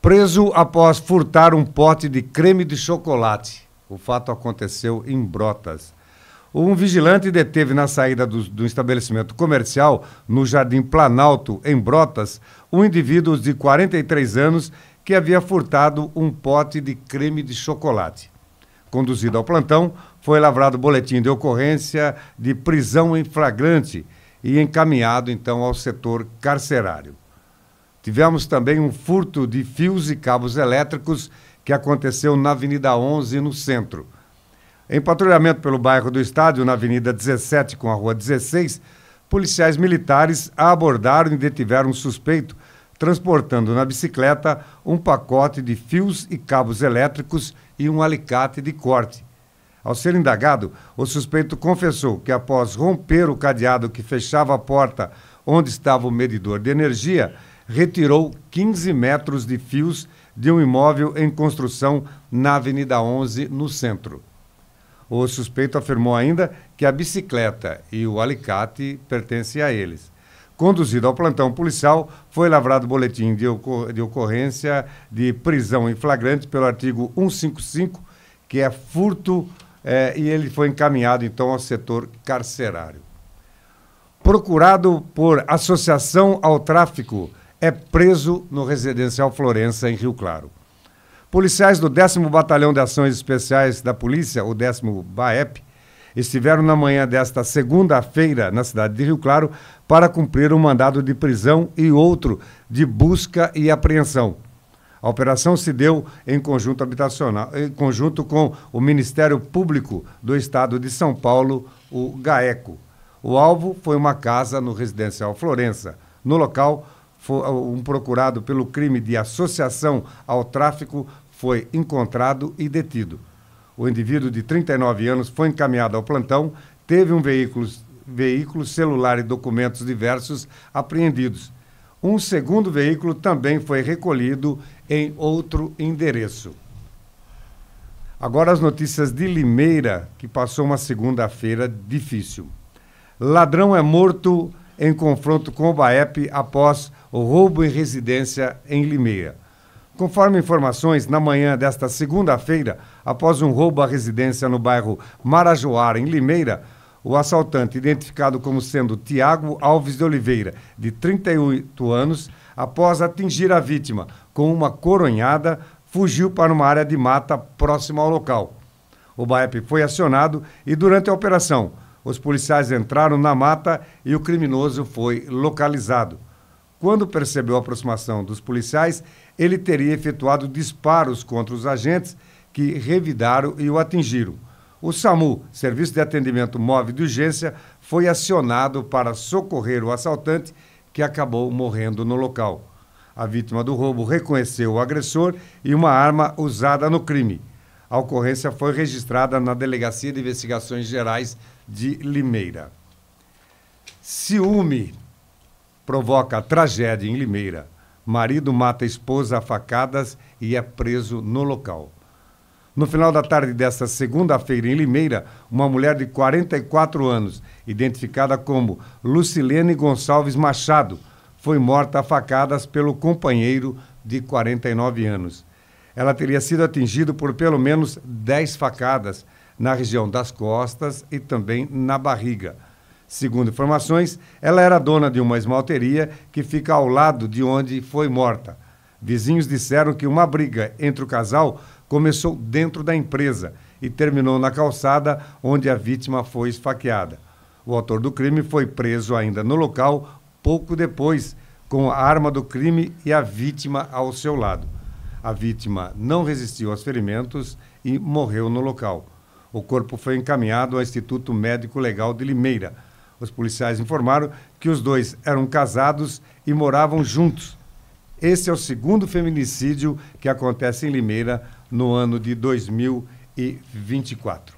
Preso após furtar um pote de creme de chocolate. O fato aconteceu em Brotas. Um vigilante deteve na saída do, do, estabelecimento comercial, no Jardim Planalto, em Brotas, um indivíduo de 43 anos que havia furtado um pote de creme de chocolate. Conduzido ao plantão, foi lavrado boletim de ocorrência de prisão em flagrante e encaminhado então ao setor carcerário. Tivemos também um furto de fios e cabos elétricos que aconteceu na Avenida 11, no centro. Em patrulhamento pelo bairro do estádio, na Avenida 17 com a Rua 16, policiais militares abordaram e detiveram um suspeito transportando na bicicleta um pacote de fios e cabos elétricos e um alicate de corte. Ao ser indagado, o suspeito confessou que após romper o cadeado que fechava a porta onde estava o medidor de energia, retirou 15 metros de fios de um imóvel em construção na Avenida 11, no centro. O suspeito afirmou ainda que a bicicleta e o alicate pertencem a eles. Conduzido ao plantão policial, foi lavrado boletim de, ocor de ocorrência de prisão em flagrante pelo artigo 155, que é furto, eh, e ele foi encaminhado então ao setor carcerário. Procurado por associação ao tráfico, é preso no residencial Florença, em Rio Claro. Policiais do 10 Batalhão de Ações Especiais da Polícia, o 10 BAEP, estiveram na manhã desta segunda-feira na cidade de Rio Claro para cumprir um mandado de prisão e outro de busca e apreensão. A operação se deu em conjunto habitacional, em conjunto com o Ministério Público do Estado de São Paulo, o GAECO. O alvo foi uma casa no residencial Florença. No local, um procurado pelo crime de associação ao tráfico foi encontrado e detido. O indivíduo de 39 anos foi encaminhado ao plantão, teve um veículo, veículo celular e documentos diversos apreendidos. Um segundo veículo também foi recolhido em outro endereço. Agora as notícias de Limeira, que passou uma segunda-feira difícil. Ladrão é morto em confronto com o BAEP após o roubo em residência em Limeira. Conforme informações, na manhã desta segunda-feira, após um roubo à residência no bairro Marajoara, em Limeira, o assaltante, identificado como sendo Tiago Alves de Oliveira, de 38 anos, após atingir a vítima com uma coronhada, fugiu para uma área de mata próxima ao local. O BAEP foi acionado e, durante a operação, os policiais entraram na mata e o criminoso foi localizado. Quando percebeu a aproximação dos policiais, ele teria efetuado disparos contra os agentes que revidaram e o atingiram. O SAMU, Serviço de Atendimento Móvel de Urgência, foi acionado para socorrer o assaltante, que acabou morrendo no local. A vítima do roubo reconheceu o agressor e uma arma usada no crime. A ocorrência foi registrada na Delegacia de Investigações Gerais de Limeira. Ciúme provoca tragédia em Limeira. Marido mata a esposa a facadas e é preso no local. No final da tarde desta segunda-feira, em Limeira, uma mulher de 44 anos, identificada como Lucilene Gonçalves Machado, foi morta a facadas pelo companheiro de 49 anos ela teria sido atingida por pelo menos 10 facadas na região das costas e também na barriga. Segundo informações, ela era dona de uma esmalteria que fica ao lado de onde foi morta. Vizinhos disseram que uma briga entre o casal começou dentro da empresa e terminou na calçada onde a vítima foi esfaqueada. O autor do crime foi preso ainda no local pouco depois, com a arma do crime e a vítima ao seu lado. A vítima não resistiu aos ferimentos e morreu no local. O corpo foi encaminhado ao Instituto Médico Legal de Limeira. Os policiais informaram que os dois eram casados e moravam juntos. Esse é o segundo feminicídio que acontece em Limeira no ano de 2024.